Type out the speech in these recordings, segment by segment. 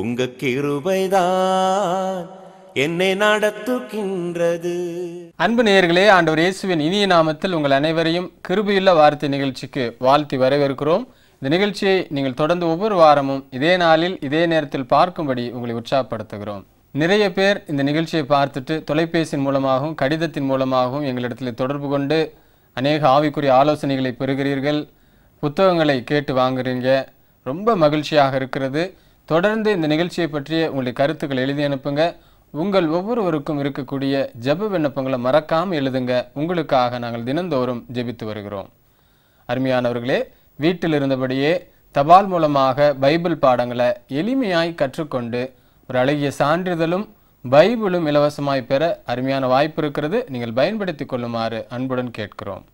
உங்க கிருபைதான் என்னை நடத்துகின்றது அன்பு நேயர்களே ஆண்டவர் இயேசுவின் இனிய நாமத்தில் உங்கள் அனைவரையும் கிருபியுள்ள வார்த்தை நிகழ்ச்சிக்கு வாழ்த்தி வரவேற்கிறோம் இந்த நிகழ்ச்சியை நீங்கள் தொடர்ந்து ஒவ்வொரு வாரமும் இதே நாளில் இதே நேரத்தில் பார்க்கும்படி உங்களை உற்சாகப்படுத்துகிறோம் நிறைய பேர் இந்த நிகழ்ச்சியை பார்த்துட்டு தொலைபேசியின் மூலமாகவும் கடிதத்தின் மூலமாகவும் எங்களிடத்தில் தொடர்பு கொண்டு அநேக ஆவிக்குரிய ஆலோசனைகளை பெறுகிறீர்கள் புத்தகங்களை கேட்டு வாங்குறீங்க ரொம்ப மகிழ்ச்சியாக இருக்கிறது தொடர்ந்து இந்த நிகழ்ச்சியை பற்றிய உங்களுடைய கருத்துக்கள் எழுதி அனுப்புங்க உங்கள் ஒவ்வொருவருக்கும் இருக்கக்கூடிய ஜப விண்ணப்பங்களை மறக்காமல் எழுதுங்க உங்களுக்காக நாங்கள் தினந்தோறும் ஜெபித்து வருகிறோம் அருமையானவர்களே வீட்டில் இருந்தபடியே தபால் மூலமாக பைபிள் பாடங்களை எளிமையாய் கற்றுக்கொண்டு ஒரு அழகிய சான்றிதழும் பைபிளும் இலவசமாய் பெற அருமையான வாய்ப்பு இருக்கிறது நீங்கள் பயன்படுத்தி கொள்ளுமாறு அன்புடன் கேட்கிறோம்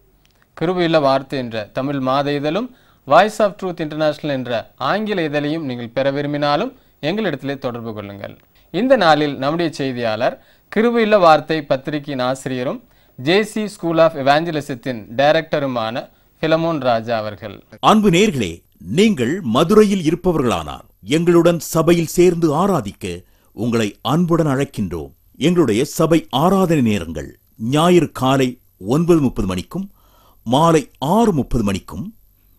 கிருபியுள்ள வார்த்தை என்ற தமிழ் மாத இதழும் வாய்ஸ் ஆஃப் ட்ரூத் இன்டர்நேஷனல் என்ற ஆங்கில இதழையும் நீங்கள் பெற விரும்பினாலும் எங்களிடத்திலே தொடர்பு கொள்ளுங்கள் இந்த நாளில் நம்முடைய செய்தியாளர் கிருபையுள்ள வார்த்தை பத்திரிகையின் ஆசிரியரும் ஜேசி ஸ்கூல் ஆஃப் எவாஞ்சலிசத்தின் டைரக்டருமான பிலமோன் ராஜா அவர்கள் அன்பு நேர்களே நீங்கள் மதுரையில் இருப்பவர்களானார் எங்களுடன் சபையில் சேர்ந்து ஆராதிக்க உங்களை அன்புடன் அழைக்கின்றோம் எங்களுடைய சபை ஆராதனை நேரங்கள் ஞாயிறு காலை ஒன்பது முப்பது மணிக்கும் மாலை ஆறு முப்பது மணிக்கும்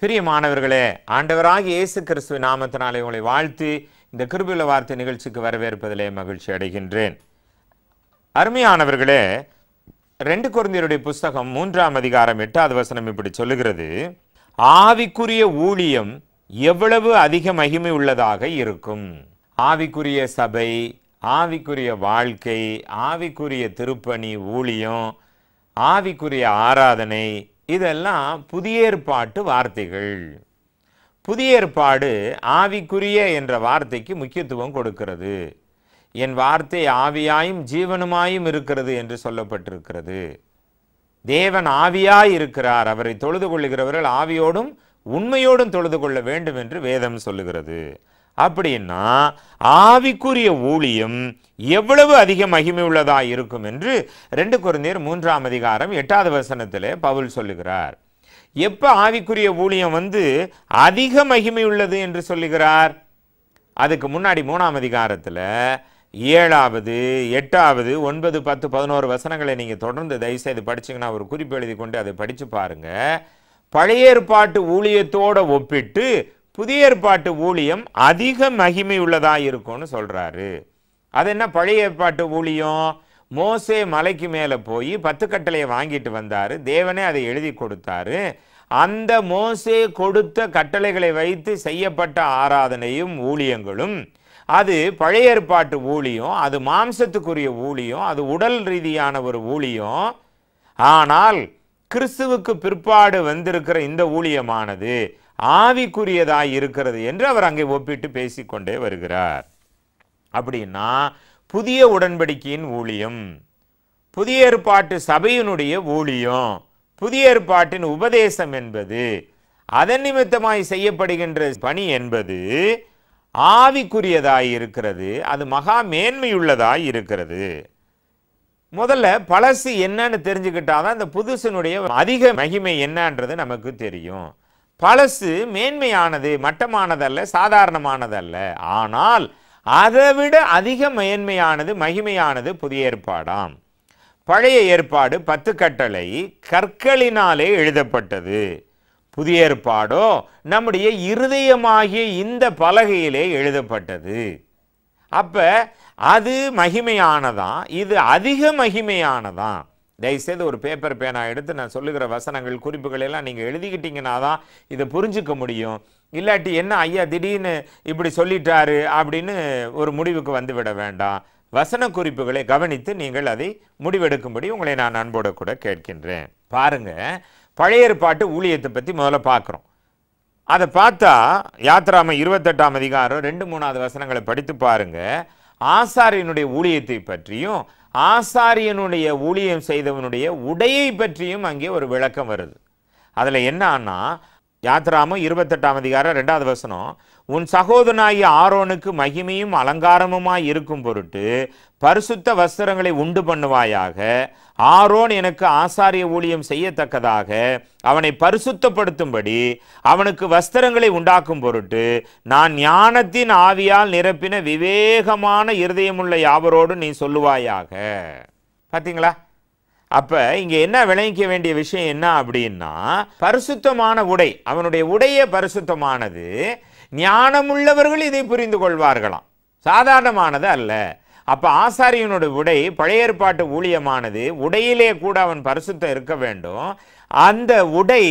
பிரியமானவர்களே ஆண்டவராக இயேசு கிறிஸ்துவ நாமத்தினாலே உங்களை வாழ்த்தி இந்த கிருபில வார்த்தை நிகழ்ச்சிக்கு வரவேற்பதிலே மகிழ்ச்சி அடைகின்றேன் அருமையானவர்களே ரெண்டு குருந்தியருடைய புஸ்தகம் மூன்றாம் அதிகாரம் எட்டாவது வசனம் இப்படி சொல்லுகிறது ஆவிக்குரிய ஊழியம் எவ்வளவு அதிக மகிமை உள்ளதாக இருக்கும் ஆவிக்குரிய சபை ஆவிக்குரிய வாழ்க்கை ஆவிக்குரிய திருப்பணி ஊழியம் ஆவிக்குரிய ஆராதனை இதெல்லாம் புதிய ஏற்பாட்டு வார்த்தைகள் புதிய ஏற்பாடு ஆவிக்குரிய என்ற வார்த்தைக்கு முக்கியத்துவம் கொடுக்கிறது என் வார்த்தை ஆவியாயும் ஜீவனுமாயும் இருக்கிறது என்று சொல்லப்பட்டிருக்கிறது தேவன் ஆவியாய் இருக்கிறார் அவரை தொழுது கொள்ளுகிறவர்கள் ஆவியோடும் உண்மையோடும் தொழுது கொள்ள வேண்டும் என்று வேதம் சொல்லுகிறது அப்படின்னா ஆவிக்குரிய ஊழியம் எவ்வளவு அதிக மகிமை உள்ளதாக இருக்கும் என்று ரெண்டு குறைந்தர் மூன்றாம் அதிகாரம் எட்டாவது வசனத்தில் பவுல் சொல்லுகிறார் எப்போ ஆவிக்குரிய ஊழியம் வந்து அதிக மகிமை உள்ளது என்று சொல்லுகிறார் அதுக்கு முன்னாடி மூணாம் அதிகாரத்தில் ஏழாவது எட்டாவது ஒன்பது பத்து பதினோரு வசனங்களை நீங்கள் தொடர்ந்து தயவுசெய்து படிச்சிங்கன்னா ஒரு குறிப்பு எழுதி கொண்டு அதை படித்து பாருங்கள் பழைய ஏற்பாட்டு ஊழியத்தோடு ஒப்பிட்டு புதிய ஏற்பாட்டு ஊழியம் அதிக மகிமை உள்ளதாக இருக்கும்னு சொல்கிறாரு அது என்ன பழைய ஏற்பாட்டு ஊழியம் மோசே மலைக்கு மேலே போய் பத்து கட்டளையை வாங்கிட்டு வந்தார் தேவனே அதை எழுதி கொடுத்தாரு அந்த மோசே கொடுத்த கட்டளைகளை வைத்து செய்யப்பட்ட ஆராதனையும் ஊழியங்களும் அது பழைய ஏற்பாட்டு ஊழியம் அது மாம்சத்துக்குரிய ஊழியம் அது உடல் ரீதியான ஒரு ஊழியம் ஆனால் கிறிஸ்துவுக்கு பிற்பாடு வந்திருக்கிற இந்த ஊழியமானது ஆவிக்குரியதாய் இருக்கிறது என்று அவர் அங்கே ஒப்பிட்டு பேசிக்கொண்டே வருகிறார் அப்படின்னா புதிய உடன்படிக்கையின் ஊழியம் புதிய ஏற்பாட்டு சபையினுடைய ஊழியம் புதிய ஏற்பாட்டின் உபதேசம் என்பது அதன் நிமித்தமாய் செய்யப்படுகின்ற பணி என்பது ஆவிக்குரியதாய் இருக்கிறது அது மகா மேன்மையுள்ளதாய் இருக்கிறது முதல்ல பழசு என்னன்னு தெரிஞ்சுக்கிட்டாதான் இந்த புதுசனுடைய அதிக மகிமை என்னன்றது நமக்கு தெரியும் பழசு மேன்மையானது மட்டமானதல்ல சாதாரணமானதல்ல ஆனால் அதைவிட அதிக மேன்மையானது மகிமையானது புதிய ஏற்பாடாம் பழைய ஏற்பாடு பத்து கட்டளை கற்களினாலே எழுதப்பட்டது புதிய ஏற்பாடோ நம்முடைய இருதயமாகிய இந்த பலகையிலே எழுதப்பட்டது அப்போ அது மகிமையானதான் இது அதிக மகிமையானதான் தயவுசெய்து ஒரு பேப்பர் பேனா எடுத்து நான் சொல்லுகிற வசனங்கள் குறிப்புகள் எல்லாம் நீங்கள் எழுதிக்கிட்டீங்கன்னா தான் இதை புரிஞ்சுக்க முடியும் இல்லாட்டி என்ன ஐயா திடீர்னு இப்படி சொல்லிட்டாரு அப்படின்னு ஒரு முடிவுக்கு வந்துவிட வேண்டாம் வசன குறிப்புகளை கவனித்து நீங்கள் அதை முடிவெடுக்கும்படி உங்களை நான் அன்போடு கூட கேட்கின்றேன் பாருங்க பழைய ஏற்பாட்டு ஊழியத்தை பற்றி முதல்ல பார்க்குறோம் அதை பார்த்தா யாத்திராமை இருபத்தெட்டாம் அதிகாரம் ரெண்டு மூணாவது வசனங்களை படித்து பாருங்க ஆசாரியனுடைய ஊழியத்தை பற்றியும் ஆசாரியனுடைய ஊழியம் செய்தவனுடைய உடையை பற்றியும் அங்கே ஒரு விளக்கம் வருது அதில் என்னன்னா யாத்ராமும் இருபத்தெட்டாம் அதிகாரம் ரெண்டாவது வசனம் உன் சகோதரனாகிய ஆரோனுக்கு மகிமையும் அலங்காரமுமாய் இருக்கும் பொருட்டு பரிசுத்த வஸ்திரங்களை உண்டு பண்ணுவாயாக ஆரோன் எனக்கு ஆசாரிய ஊழியம் செய்யத்தக்கதாக அவனை பரிசுத்தப்படுத்தும்படி அவனுக்கு வஸ்திரங்களை உண்டாக்கும் பொருட்டு நான் ஞானத்தின் ஆவியால் நிரப்பின விவேகமான இருதயமுள்ள யாவரோடு நீ சொல்லுவாயாக பார்த்தீங்களா அப்ப இங்க என்ன விளங்கிக்க வேண்டிய விஷயம் என்ன அப்படின்னா பரிசுத்தமான உடை அவனுடைய உடைய பரிசுத்தமானது ஞானமுள்ளவர்கள் இதை புரிந்து கொள்வார்களாம் சாதாரணமானது அல்ல அப்ப ஆசாரியனுடைய உடை பழைய ஏற்பாட்டு ஊழியமானது உடையிலே கூட அவன் பரிசுத்தம் இருக்க வேண்டும் அந்த உடை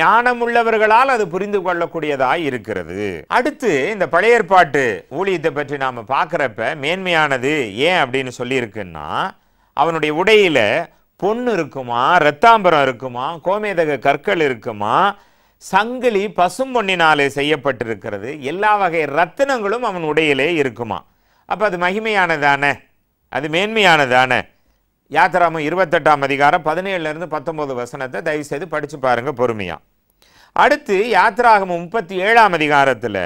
ஞானமுள்ளவர்களால் அது புரிந்து கொள்ளக்கூடியதாக இருக்கிறது அடுத்து இந்த பழைய ஏற்பாட்டு ஊழியத்தை பற்றி நாம் பார்க்குறப்ப மேன்மையானது ஏன் அப்படின்னு சொல்லியிருக்குன்னா அவனுடைய உடையில பொண்ணு இருக்குமா ரத்தாம்பரம் இருக்குமா கோமேதக கற்கள் இருக்குமா சங்கிலி பசும் பொன்னினாலே செய்யப்பட்டிருக்கிறது எல்லா வகை ரத்தினங்களும் அவன் உடையிலே இருக்குமா அப்போ அது மகிமையானதானே அது மேன்மையானதானே யாத்திராமம் இருபத்தெட்டாம் அதிகாரம் பதினேழுலேருந்து பத்தொம்போது வசனத்தை தயவுசெய்து படித்து பாருங்கள் பொறுமையாக அடுத்து யாத்திராகம் முப்பத்தி ஏழாம் அதிகாரத்தில்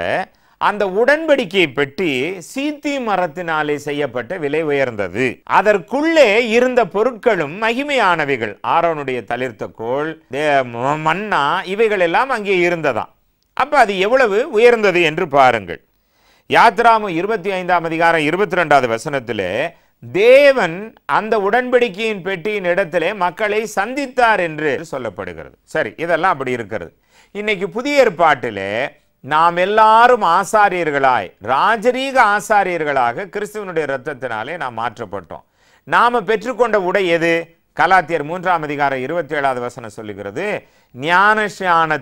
அந்த உடன்படிக்கையை பெட்டி சீத்தி மரத்தினாலே செய்யப்பட்ட விலை உயர்ந்தது அதற்குள்ளே இருந்த பொருட்களும் மகிமையானவைகள் ஆரோனுடைய தளிர்த்த கோள் மன்னா இவைகள் எல்லாம் அங்கே இருந்ததா அப்ப அது எவ்வளவு உயர்ந்தது என்று பாருங்கள் யாத்ராமு இருபத்தி ஐந்தாம் அதிகாரம் இருபத்தி ரெண்டாவது வசனத்தில் தேவன் அந்த உடன்படிக்கையின் பெட்டியின் இடத்திலே மக்களை சந்தித்தார் என்று சொல்லப்படுகிறது சரி இதெல்லாம் அப்படி இருக்கிறது இன்னைக்கு புதிய ஏற்பாட்டிலே நாம் எல்லாரும் ஆசாரியர்களாய் ராஜரீக ஆசாரியர்களாக கிறிஸ்துவனுடைய இரத்தத்தினாலே நாம் மாற்றப்பட்டோம் நாம் பெற்றுக்கொண்ட உடை எது கலாத்தியர் மூன்றாம் அதிகாரம் இருபத்தி ஏழாவது வசனம் சொல்லுகிறது ஞான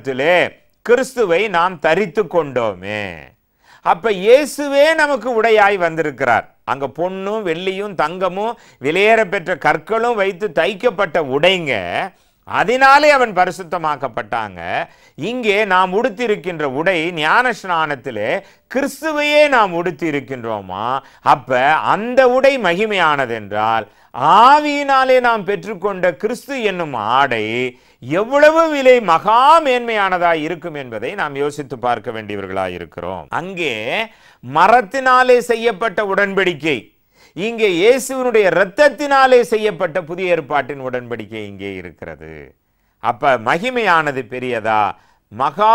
கிறிஸ்துவை நாம் தரித்து கொண்டோமே அப்போ இயேசுவே நமக்கு உடையாய் வந்திருக்கிறார் அங்கே பொண்ணும் வெள்ளியும் தங்கமும் விலையேற பெற்ற கற்களும் வைத்து தைக்கப்பட்ட உடைங்க அதனாலே அவன் பரிசுத்தமாக்கப்பட்டாங்க இங்கே நாம் உடுத்திருக்கின்ற உடை ஞான ஸ்நானத்திலே கிறிஸ்துவையே நாம் உடுத்திருக்கின்றோமா அப்ப அந்த உடை மகிமையானது என்றால் ஆவியினாலே நாம் பெற்றுக்கொண்ட கிறிஸ்து என்னும் ஆடை எவ்வளவு விலை மகா மேன்மையானதாய் இருக்கும் என்பதை நாம் யோசித்து பார்க்க வேண்டியவர்களாய் இருக்கிறோம் அங்கே மரத்தினாலே செய்யப்பட்ட உடன்படிக்கை இங்கே இயேசுவனுடைய இரத்தத்தினாலே செய்யப்பட்ட புதிய ஏற்பாட்டின் உடன்படிக்கை இங்கே இருக்கிறது அப்ப மகிமையானது பெரியதா மகா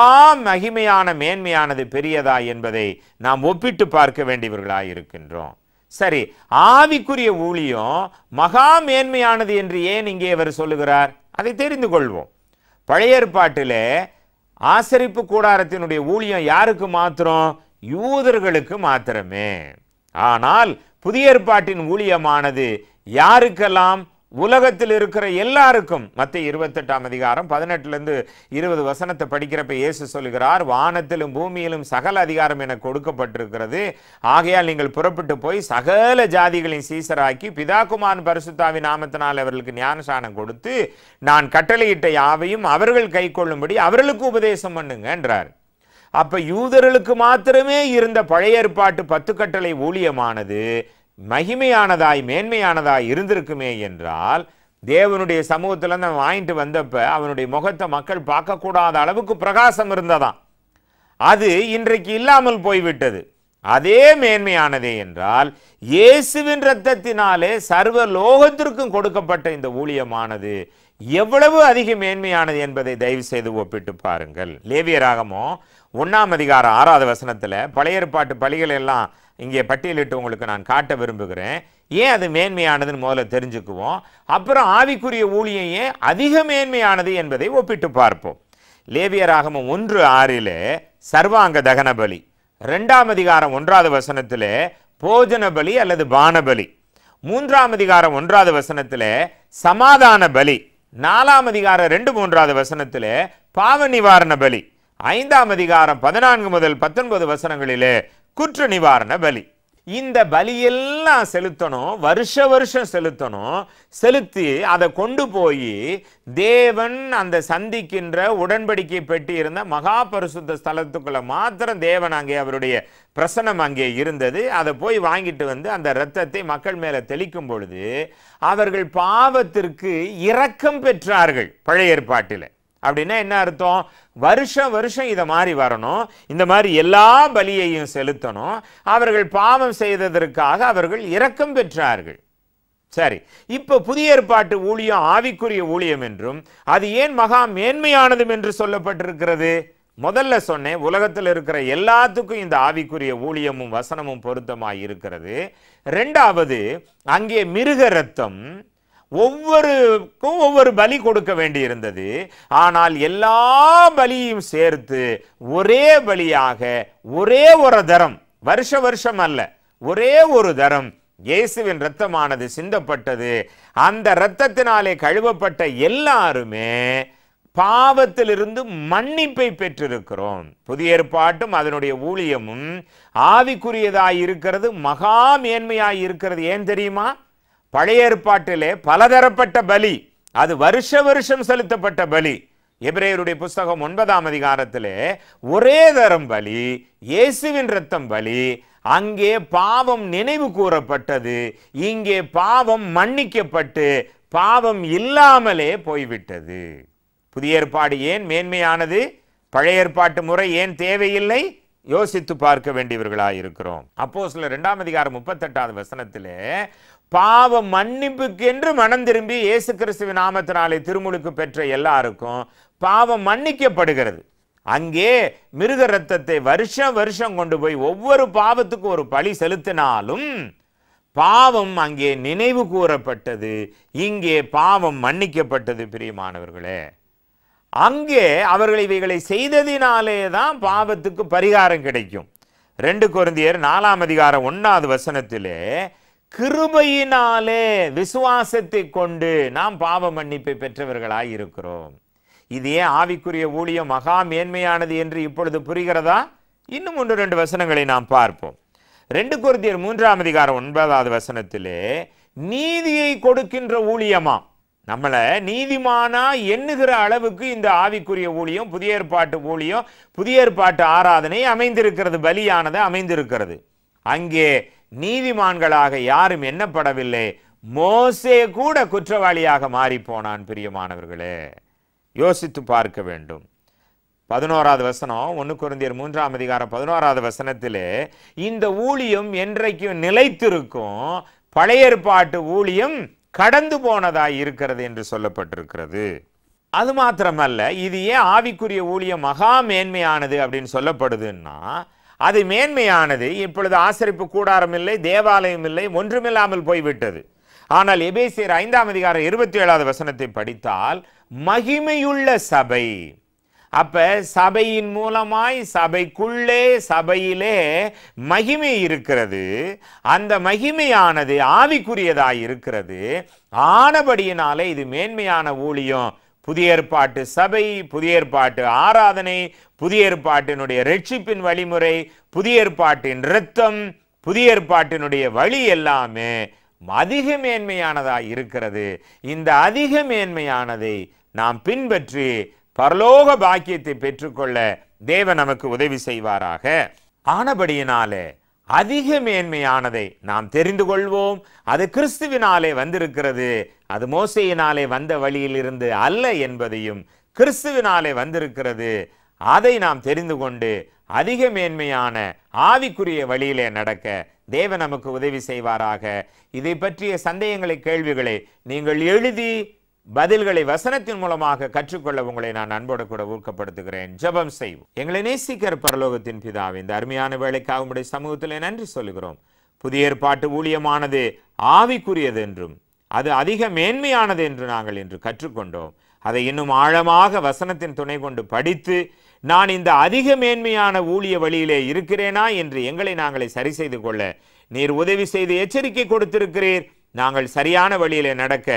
மகிமையான மேன்மையானது பெரியதா என்பதை நாம் ஒப்பிட்டு பார்க்க வேண்டியவர்களாக இருக்கின்றோம் சரி ஆவிக்குரிய ஊழியம் மகா மேன்மையானது என்று ஏன் இங்கே அவர் சொல்லுகிறார் அதை தெரிந்து கொள்வோம் பழைய ஏற்பாட்டில் ஆசரிப்பு கூடாரத்தினுடைய ஊழியம் யாருக்கு மாத்திரம் யூதர்களுக்கு மாத்திரமே ஆனால் புதிய ஏற்பாட்டின் ஊழியமானது யாருக்கெல்லாம் உலகத்தில் இருக்கிற எல்லாருக்கும் மத்திய இருபத்தெட்டாம் அதிகாரம் பதினெட்டுலேருந்து இருபது வசனத்தை படிக்கிறப்ப இயேசு சொல்கிறார் வானத்திலும் பூமியிலும் சகல அதிகாரம் என கொடுக்கப்பட்டிருக்கிறது ஆகையால் நீங்கள் புறப்பட்டு போய் சகல ஜாதிகளின் சீசராக்கி பிதாகுமான் பரிசுத்தாவி நாமத்தினால் அவர்களுக்கு ஞானசானம் கொடுத்து நான் கட்டளையிட்ட யாவையும் அவர்கள் கை கொள்ளும்படி அவர்களுக்கு உபதேசம் பண்ணுங்கன்றார் அப்போ யூதர்களுக்கு மாத்திரமே இருந்த பழைய ஏற்பாட்டு பத்து கட்டளை ஊழியமானது மகிமையானதாய் மேன்மையானதாய் இருந்திருக்குமே என்றால் தேவனுடைய சமூகத்தில் நம்ம வாங்கிட்டு வந்தப்ப அவனுடைய முகத்தை மக்கள் பார்க்கக்கூடாத அளவுக்கு பிரகாசம் இருந்ததாம் அது இன்றைக்கு இல்லாமல் போய்விட்டது அதே மேன்மையானதே என்றால் இயேசுவின் இரத்தத்தினாலே சர்வ லோகத்திற்கும் கொடுக்கப்பட்ட இந்த ஊழியமானது எவ்வளவு அதிக மேன்மையானது என்பதை தயவு செய்து ஒப்பிட்டு பாருங்கள் லேவிய ராகமோ ஒன்றாம் அதிகாரம் ஆறாவது வசனத்தில் பழைய ஏற்பாட்டு பலிகள் எல்லாம் இங்கே பட்டியலிட்டு உங்களுக்கு நான் காட்ட விரும்புகிறேன் ஏன் அது மேன்மையானதுன்னு முதல்ல தெரிஞ்சுக்குவோம் அப்புறம் ஆவிக்குரிய ஊழியம் ஏன் அதிக மேன்மையானது என்பதை ஒப்பிட்டு பார்ப்போம் லேவிய ராகமும் ஒன்று ஆறில் சர்வாங்க தகன பலி ரெண்டாம் அதிகாரம் ஒன்றாவது வசனத்தில் போஜன பலி அல்லது பானபலி மூன்றாம் அதிகாரம் ஒன்றாவது வசனத்தில் சமாதான பலி நாலாம் அதிகாரம் ரெண்டு மூன்றாவது வசனத்திலே பாவ நிவாரண பலி ஐந்தாம் அதிகாரம் பதினான்கு முதல் பத்தொன்பது வசனங்களிலே குற்ற நிவாரண பலி இந்த பலியெல்லாம் செலுத்தணும் வருஷ வருஷம் செலுத்தணும் செலுத்தி அதை கொண்டு போய் தேவன் அந்த சந்திக்கின்ற உடன்படிக்கை பெட்டி இருந்த மகா பரிசுத்த ஸ்தலத்துக்குள்ள மாத்திரம் தேவன் அங்கே அவருடைய பிரசனம் அங்கே இருந்தது அதை போய் வாங்கிட்டு வந்து அந்த இரத்தத்தை மக்கள் மேலே தெளிக்கும் பொழுது அவர்கள் பாவத்திற்கு இரக்கம் பெற்றார்கள் பழைய ஏற்பாட்டில் அப்படின்னா என்ன அர்த்தம் வருஷம் வருஷம் இதை மாதிரி வரணும் இந்த மாதிரி எல்லா பலியையும் செலுத்தணும் அவர்கள் பாவம் செய்ததற்காக அவர்கள் இரக்கம் பெற்றார்கள் சரி இப்போ புதிய ஏற்பாட்டு ஊழியம் ஆவிக்குரிய ஊழியம் என்றும் அது ஏன் மகா மேன்மையானதும் என்று சொல்லப்பட்டிருக்கிறது முதல்ல சொன்னேன் உலகத்தில் இருக்கிற எல்லாத்துக்கும் இந்த ஆவிக்குரிய ஊழியமும் வசனமும் பொருத்தமாக இருக்கிறது ரெண்டாவது அங்கே மிருக ரத்தம் ஒவ்வொருக்கும் ஒவ்வொரு பலி கொடுக்க வேண்டியிருந்தது ஆனால் எல்லா பலியும் சேர்த்து ஒரே பலியாக ஒரே ஒரு தரம் வருஷ வருஷம் அல்ல ஒரே ஒரு தரம் இயேசுவின் இரத்தமானது சிந்தப்பட்டது அந்த இரத்தத்தினாலே கழுவப்பட்ட எல்லாருமே பாவத்திலிருந்து மன்னிப்பை பெற்றிருக்கிறோம் புதிய ஏற்பாட்டும் அதனுடைய ஊழியமும் ஆவிக்குரியதாய் இருக்கிறது மகா மேன்மையாய் இருக்கிறது ஏன் தெரியுமா பழைய ஏற்பாட்டிலே பலதரப்பட்ட பலி அது வருஷ வருஷம் செலுத்தப்பட்ட பலி எபிரேயருடைய புஸ்தகம் ஒன்பதாம் அதிகாரத்திலே ஒரே தரம் பலி இயேசுவின் ரத்தம் பலி அங்கே பாவம் நினைவு கூறப்பட்டது இங்கே பாவம் மன்னிக்கப்பட்டு பாவம் இல்லாமலே போய்விட்டது புதிய ஏற்பாடு ஏன் மேன்மையானது பழைய ஏற்பாட்டு முறை ஏன் தேவையில்லை யோசித்து பார்க்க வேண்டியவர்களாக இருக்கிறோம் அப்போ சில ரெண்டாம் அதிகாரம் முப்பத்தெட்டாவது வசனத்தில் பாவ மன்னிப்புக்கென்று மனம் திரும்பி இயேசு கிறிஸ்துவ நாமத்தினாலே திருமுழுக்கு பெற்ற எல்லாருக்கும் பாவம் மன்னிக்கப்படுகிறது அங்கே மிருக ரத்தத்தை வருஷம் வருஷம் கொண்டு போய் ஒவ்வொரு பாவத்துக்கும் ஒரு பழி செலுத்தினாலும் பாவம் அங்கே நினைவு கூறப்பட்டது இங்கே பாவம் மன்னிக்கப்பட்டது பிரியமானவர்களே அங்கே அவர்கள் இவைகளை செய்ததினாலே தான் பாவத்துக்கு பரிகாரம் கிடைக்கும் ரெண்டு குருந்தியர் நாலாம் அதிகாரம் ஒன்றாவது வசனத்திலே கிருபையினாலே விசுவாசத்தை கொண்டு நாம் பாவ மன்னிப்பை பெற்றவர்களாய் இருக்கிறோம் இது ஏன் ஆவிக்குரிய ஊழியம் மகா மேன்மையானது என்று இப்பொழுது புரிகிறதா இன்னும் ஒன்று ரெண்டு வசனங்களை நாம் பார்ப்போம் ரெண்டு குருதியர் மூன்றாம் அதிகாரம் ஒன்பதாவது வசனத்திலே நீதியை கொடுக்கின்ற ஊழியமா நம்மளை நீதிமானா எண்ணுகிற அளவுக்கு இந்த ஆவிக்குரிய ஊழியம் புதிய ஏற்பாட்டு ஊழியம் புதிய ஏற்பாட்டு ஆராதனை அமைந்திருக்கிறது பலியானது அமைந்திருக்கிறது அங்கே நீதிமான்களாக யாரும் எண்ணப்படவில்லை மோசே கூட குற்றவாளியாக மாறிப்போனான் பிரியமானவர்களே யோசித்து பார்க்க வேண்டும் பதினோராவது வசனம் ஒன்று குருந்தியர் மூன்றாம் அதிகாரம் பதினோராவது வசனத்திலே இந்த ஊழியம் என்றைக்கும் நிலைத்திருக்கும் பழைய ஏற்பாட்டு ஊழியம் கடந்து போனதாய் இருக்கிறது என்று சொல்லப்பட்டிருக்கிறது அது மாத்திரமல்ல இது ஏன் ஆவிக்குரிய ஊழியம் மகா மேன்மையானது அப்படின்னு சொல்லப்படுதுன்னா அது மேன்மையானது இப்பொழுது ஆசரிப்பு கூடாரம் இல்லை தேவாலயம் இல்லை ஒன்றுமில்லாமல் போய்விட்டது ஆனால் எபேசியர் ஐந்தாம் அதிகாரம் இருபத்தி ஏழாவது வசனத்தை படித்தால் மகிமையுள்ள சபை அப்ப சபையின் மூலமாய் சபைக்குள்ளே சபையிலே மகிமை இருக்கிறது அந்த மகிமையானது ஆவிக்குரியதாய் இருக்கிறது ஆனபடியினாலே இது மேன்மையான ஊழியம் புதிய ஏற்பாட்டு சபை புதிய ஏற்பாட்டு ஆராதனை புதிய ஏற்பாட்டினுடைய ரட்சிப்பின் வழிமுறை புதிய ஏற்பாட்டின் இரத்தம் புதிய ஏற்பாட்டினுடைய வழி எல்லாமே அதிக மேன்மையானதாக இருக்கிறது இந்த அதிக மேன்மையானதை நாம் பின்பற்றி பரலோக பாக்கியத்தை பெற்றுக்கொள்ள தேவன் நமக்கு உதவி செய்வாராக ஆனபடியினாலே அதிக மேன்மையானதை நாம் தெரிந்து கொள்வோம் அது கிறிஸ்துவினாலே வந்திருக்கிறது அது மோசையினாலே வந்த வழியில் இருந்து அல்ல என்பதையும் கிறிஸ்துவினாலே வந்திருக்கிறது அதை நாம் தெரிந்து கொண்டு அதிக மேன்மையான ஆவிக்குரிய வழியிலே நடக்க தேவ நமக்கு உதவி செய்வாராக இதை பற்றிய சந்தேகங்களை கேள்விகளை நீங்கள் எழுதி பதில்களை வசனத்தின் மூலமாக கற்றுக்கொள்ள உங்களை நான் அன்போடு கூட ஊக்கப்படுத்துகிறேன் ஜபம் செய்வோம் எங்களை நேசிக்கிற பரலோகத்தின் பிதாவை இந்த அருமையான வேலைக்காக உடைய சமூகத்தில் நன்றி சொல்கிறோம் புதிய ஏற்பாட்டு ஊழியமானது ஆவிக்குரியது என்றும் அது அதிக மேன்மையானது என்று நாங்கள் இன்று கற்றுக்கொண்டோம் அதை இன்னும் ஆழமாக வசனத்தின் துணை கொண்டு படித்து நான் இந்த அதிக மேன்மையான ஊழிய வழியிலே இருக்கிறேனா என்று எங்களை நாங்களை சரி செய்து கொள்ள நீர் உதவி செய்து எச்சரிக்கை கொடுத்திருக்கிறீர் நாங்கள் சரியான வழியிலே நடக்க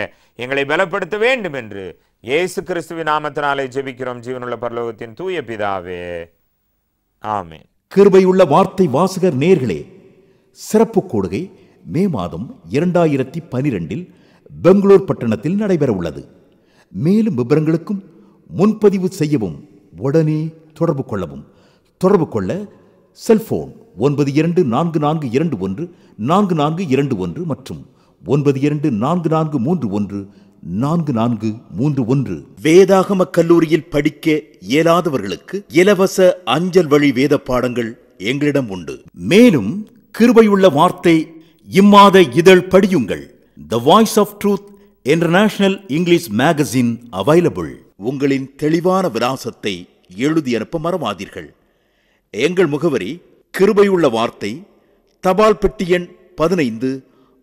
எங்களை பலப்படுத்த வேண்டும் என்று இயேசு கிறிஸ்துவ நாமத்தினாலே ஜெபிக்கிறோம் ஜீவனுள்ள பரலோகத்தின் தூய பிதாவே ஆமே கிருபையுள்ள வார்த்தை வாசகர் நேர்களே சிறப்பு கூடுகை மே மாதம் இரண்டாயிரத்தி பனிரெண்டில் பெங்களூர் பட்டணத்தில் நடைபெற உள்ளது மேலும் விவரங்களுக்கும் முன்பதிவு செய்யவும் உடனே தொடர்பு கொள்ளவும் தொடர்பு கொள்ள செல்போன் ஒன்பது இரண்டு நான்கு நான்கு இரண்டு ஒன்று நான்கு நான்கு இரண்டு ஒன்று மற்றும் ஒன்பது இரண்டு நான்கு நான்கு மூன்று ஒன்று நான்கு நான்கு மூன்று ஒன்று வேதாகம கல்லூரியில் படிக்க இயலாதவர்களுக்கு இலவச அஞ்சல் வழி வேத பாடங்கள் எங்களிடம் உண்டு மேலும் கிருபையுள்ள வார்த்தை இம்மாத இதழ் படியுங்கள் the voice of truth international English magazine available உங்களின் தெளிவான விலாசத்தை எழுதி அனுப்ப மறவாதீர்கள் எங்கள் முகவரி கிருபையுள்ள வார்த்தை தபால் பெட்டி எண் பதினைந்து